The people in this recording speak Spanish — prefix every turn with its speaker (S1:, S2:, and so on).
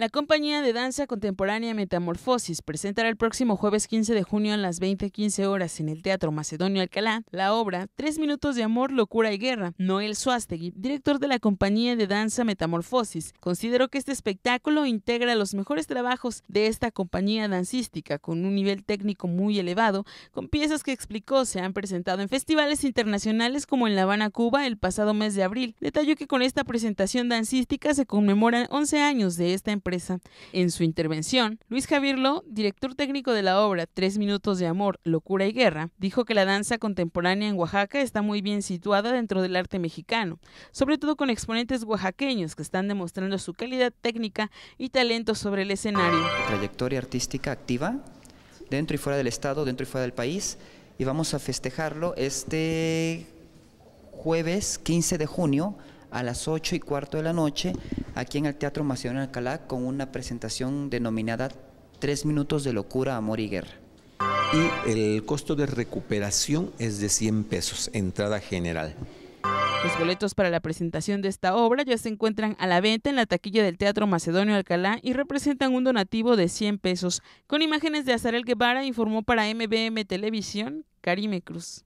S1: La compañía de danza contemporánea Metamorfosis presentará el próximo jueves 15 de junio a las 20:15 horas en el Teatro Macedonio Alcalá la obra Tres minutos de amor, locura y guerra. Noel Suástegui, director de la compañía de danza Metamorfosis, consideró que este espectáculo integra los mejores trabajos de esta compañía dancística con un nivel técnico muy elevado, con piezas que explicó se han presentado en festivales internacionales como en La Habana, Cuba, el pasado mes de abril. Detalló que con esta presentación dancística se conmemoran 11 años de esta empresa en su intervención, Luis Javier Lo, director técnico de la obra Tres Minutos de Amor, Locura y Guerra, dijo que la danza contemporánea en Oaxaca está muy bien situada dentro del arte mexicano, sobre todo con exponentes oaxaqueños que están demostrando su calidad técnica y talento sobre el escenario.
S2: Trayectoria artística activa dentro y fuera del estado, dentro y fuera del país, y vamos a festejarlo este jueves 15 de junio a las 8 y cuarto de la noche aquí en el Teatro Macedonio Alcalá con una presentación denominada Tres minutos de locura, amor y guerra. Y el costo de recuperación es de 100 pesos,
S1: entrada general. Los boletos para la presentación de esta obra ya se encuentran a la venta en la taquilla del Teatro Macedonio Alcalá y representan un donativo de 100 pesos. Con imágenes de Azarel Guevara informó para MBM Televisión Karime Cruz.